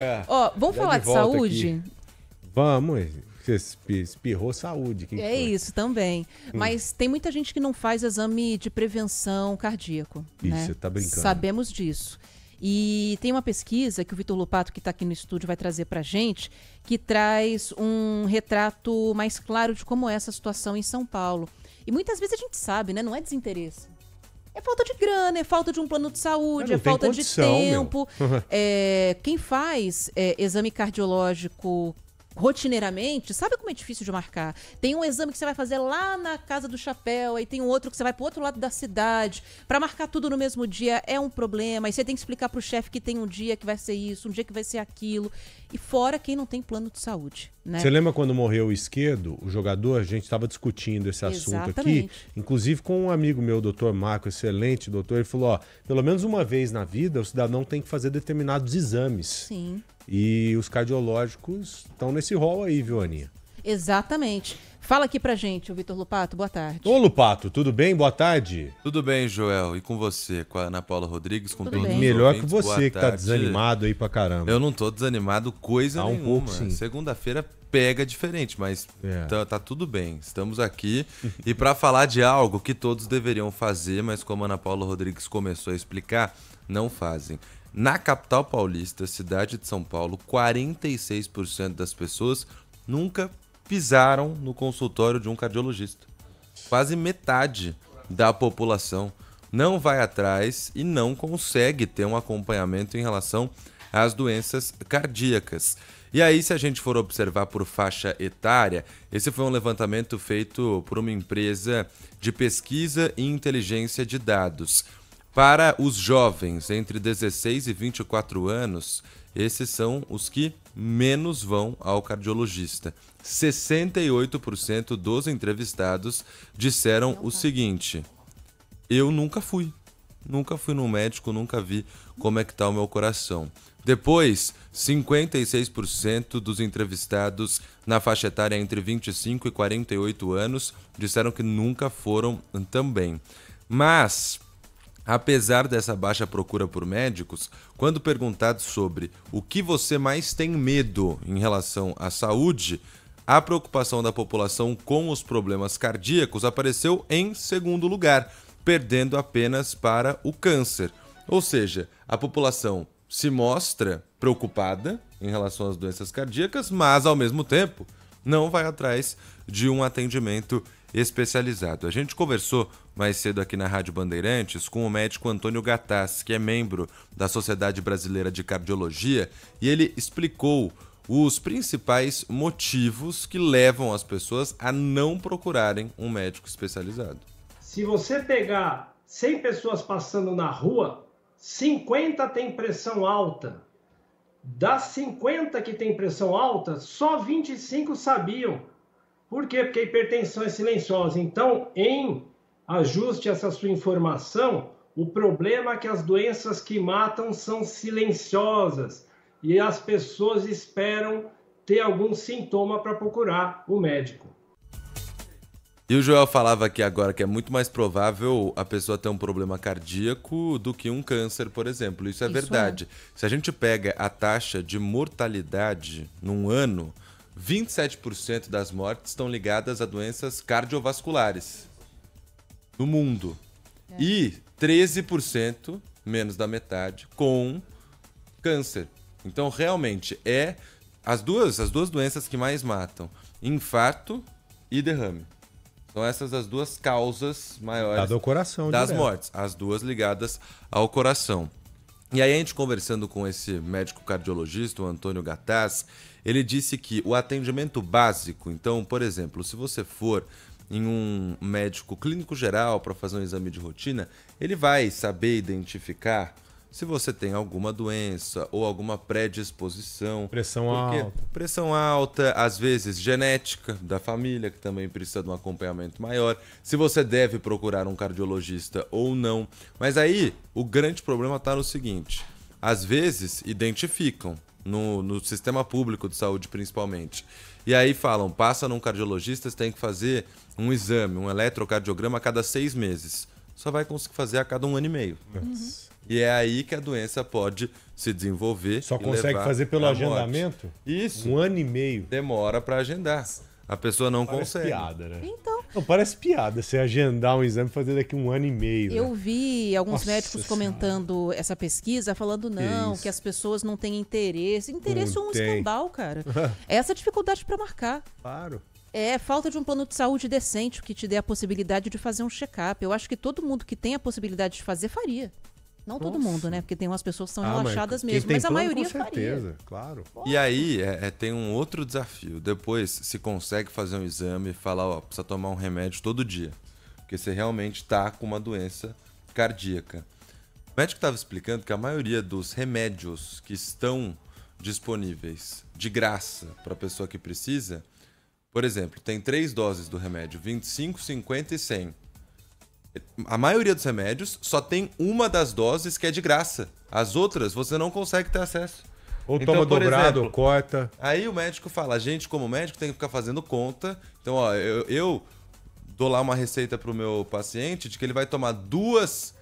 É. Ó, vamos Já falar de, de saúde? Aqui. Vamos. Você espirrou saúde. é isso também. Hum. Mas tem muita gente que não faz exame de prevenção cardíaco. Isso, né? tá brincando. Sabemos disso. E tem uma pesquisa que o Vitor Lopato, que está aqui no estúdio, vai trazer para gente, que traz um retrato mais claro de como é essa situação em São Paulo. E muitas vezes a gente sabe, né? Não é desinteresse. É falta de grana, é falta de um plano de saúde, ah, é falta condição, de tempo. é, quem faz é, exame cardiológico rotineiramente, sabe como é difícil de marcar? Tem um exame que você vai fazer lá na Casa do Chapéu, aí tem um outro que você vai pro outro lado da cidade. para marcar tudo no mesmo dia é um problema. E você tem que explicar pro chefe que tem um dia que vai ser isso, um dia que vai ser aquilo. E fora quem não tem plano de saúde. Né? Você lembra quando morreu o esquerdo, o jogador? A gente estava discutindo esse assunto Exatamente. aqui, inclusive com um amigo meu, doutor Marco, excelente doutor. Ele falou: ó, pelo menos uma vez na vida o cidadão tem que fazer determinados exames. Sim. E os cardiológicos estão nesse rol aí, viu, Aninha? Exatamente. Fala aqui pra gente, o Vitor Lupato, boa tarde. Ô, Lupato, tudo bem? Boa tarde. Tudo bem, Joel. E com você, com a Ana Paula Rodrigues, com tudo todos bem. Melhor que você que tá desanimado aí pra caramba. Eu não tô desanimado coisa tá um nenhuma. Pouco, sim. Segunda-feira pega diferente, mas é. tá, tá, tudo bem. Estamos aqui e para falar de algo que todos deveriam fazer, mas como a Ana Paula Rodrigues começou a explicar, não fazem. Na capital paulista, cidade de São Paulo, 46% das pessoas nunca pisaram no consultório de um cardiologista. Quase metade da população não vai atrás e não consegue ter um acompanhamento em relação às doenças cardíacas. E aí, se a gente for observar por faixa etária, esse foi um levantamento feito por uma empresa de pesquisa e inteligência de dados. Para os jovens entre 16 e 24 anos, esses são os que menos vão ao cardiologista. 68% dos entrevistados disseram o seguinte: Eu nunca fui. Nunca fui no médico, nunca vi como é que tá o meu coração. Depois, 56% dos entrevistados na faixa etária entre 25 e 48 anos disseram que nunca foram também. Mas Apesar dessa baixa procura por médicos, quando perguntado sobre o que você mais tem medo em relação à saúde, a preocupação da população com os problemas cardíacos apareceu em segundo lugar, perdendo apenas para o câncer. Ou seja, a população se mostra preocupada em relação às doenças cardíacas, mas ao mesmo tempo não vai atrás de um atendimento especializado. A gente conversou mais cedo aqui na Rádio Bandeirantes com o médico Antônio Gataz, que é membro da Sociedade Brasileira de Cardiologia, e ele explicou os principais motivos que levam as pessoas a não procurarem um médico especializado. Se você pegar 100 pessoas passando na rua, 50 têm pressão alta, das 50 que têm pressão alta, só 25 sabiam. Por quê? Porque a hipertensão é silenciosa. Então, em ajuste essa sua informação, o problema é que as doenças que matam são silenciosas e as pessoas esperam ter algum sintoma para procurar o médico. E o Joel falava aqui agora que é muito mais provável a pessoa ter um problema cardíaco do que um câncer, por exemplo. Isso é Isso é. verdade. É. Se a gente pega a taxa de mortalidade num ano, 27% das mortes estão ligadas a doenças cardiovasculares no mundo. É. E 13%, menos da metade, com câncer. Então, realmente, é as duas, as duas doenças que mais matam: infarto e derrame. Então essas as duas causas maiores ao coração, das direto. mortes, as duas ligadas ao coração. E aí a gente conversando com esse médico cardiologista, o Antônio Gataz, ele disse que o atendimento básico, então, por exemplo, se você for em um médico clínico geral para fazer um exame de rotina, ele vai saber identificar se você tem alguma doença ou alguma predisposição. Pressão alta. Pressão alta, às vezes genética da família, que também precisa de um acompanhamento maior. Se você deve procurar um cardiologista ou não. Mas aí, o grande problema está no seguinte: às vezes identificam, no, no sistema público de saúde principalmente. E aí falam, passa num cardiologista, você tem que fazer um exame, um eletrocardiograma a cada seis meses. Só vai conseguir fazer a cada um ano e meio. Uhum. E é aí que a doença pode se desenvolver. Só consegue fazer pelo agendamento? Morte. Isso. Um ano e meio. Demora para agendar. A pessoa não parece consegue. piada, né? Então. Não, parece piada você agendar um exame e fazer daqui um ano e meio. Eu né? vi alguns Nossa médicos senhora. comentando essa pesquisa, falando não, que, que as pessoas não têm interesse. Interesse não é um tem. escambau, cara. essa dificuldade para marcar. Claro. É, falta de um plano de saúde decente que te dê a possibilidade de fazer um check-up. Eu acho que todo mundo que tem a possibilidade de fazer, faria. Não Nossa. todo mundo, né? Porque tem umas pessoas que são ah, relaxadas mas mesmo, mas a maioria com certeza, faria. claro. E aí é, é, tem um outro desafio. Depois se consegue fazer um exame e falar, ó, precisa tomar um remédio todo dia, porque você realmente tá com uma doença cardíaca. O médico estava explicando que a maioria dos remédios que estão disponíveis de graça para a pessoa que precisa, por exemplo, tem três doses do remédio, 25, 50 e 100 a maioria dos remédios só tem uma das doses que é de graça. As outras você não consegue ter acesso. Ou então, toma dobrado, exemplo, ou corta. Aí o médico fala, a gente como médico tem que ficar fazendo conta. Então, ó, eu, eu dou lá uma receita pro meu paciente de que ele vai tomar duas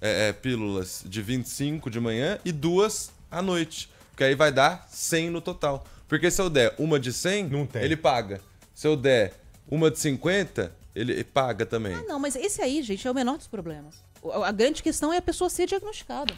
é, é, pílulas de 25 de manhã e duas à noite. Porque aí vai dar 100 no total. Porque se eu der uma de 100, ele paga. Se eu der uma de 50, ele paga também. Ah, não, mas esse aí, gente, é o menor dos problemas. A grande questão é a pessoa ser diagnosticada.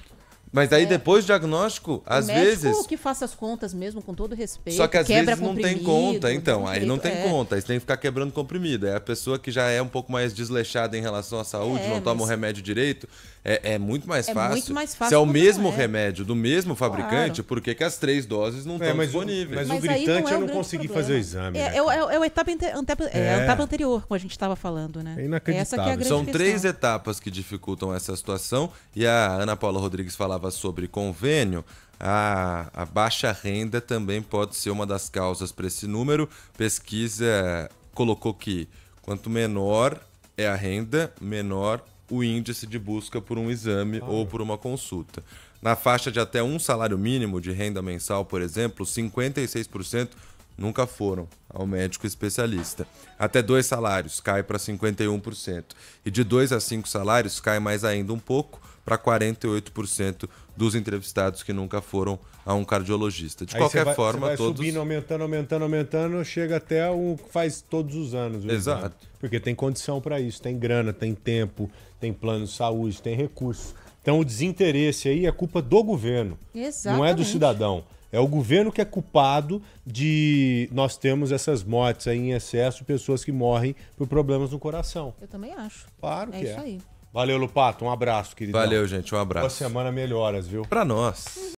Mas aí é. depois do diagnóstico, às o médico vezes. que faça as contas mesmo, com todo respeito. Só que às vezes não tem conta, então. Aí não tem é. conta. Aí você tem que ficar quebrando comprimido. É a pessoa que já é um pouco mais desleixada em relação à saúde, é, não toma o remédio direito. É, muito mais fácil. É muito mais é fácil. Se é o mesmo é. remédio do mesmo fabricante, claro. por que, que as três doses não é, estão mas disponíveis? O, mas, mas o gritante eu não consegui fazer o exame. É, né? é, a etapa, etapa anterior, como a gente estava falando, né? É inacreditável. São três etapas que dificultam essa situação. E a Ana Paula Rodrigues falava falava sobre convênio, a, a baixa renda também pode ser uma das causas para esse número. Pesquisa colocou que quanto menor é a renda, menor o índice de busca por um exame ah, ou por uma consulta. Na faixa de até um salário mínimo de renda mensal, por exemplo, 56% nunca foram ao médico especialista. Até dois salários cai para 51%. E de dois a cinco salários cai mais ainda um pouco para 48% dos entrevistados que nunca foram a um cardiologista. De Aí qualquer vai, forma, vai todos. subindo, aumentando, aumentando, aumentando, chega até um faz todos os anos. Né? Exato. Exemplo. Porque tem condição para isso, tem grana, tem tempo, tem plano de saúde, tem recursos. Então o desinteresse aí é culpa do governo. Exatamente. Não é do cidadão. É o governo que é culpado de nós temos essas mortes aí em excesso, pessoas que morrem por problemas no coração. Eu também acho. Claro é que é. É isso aí. Valeu, Lupato. Um abraço, querido. Valeu, gente. Um abraço. Uma semana melhoras, viu? Pra nós.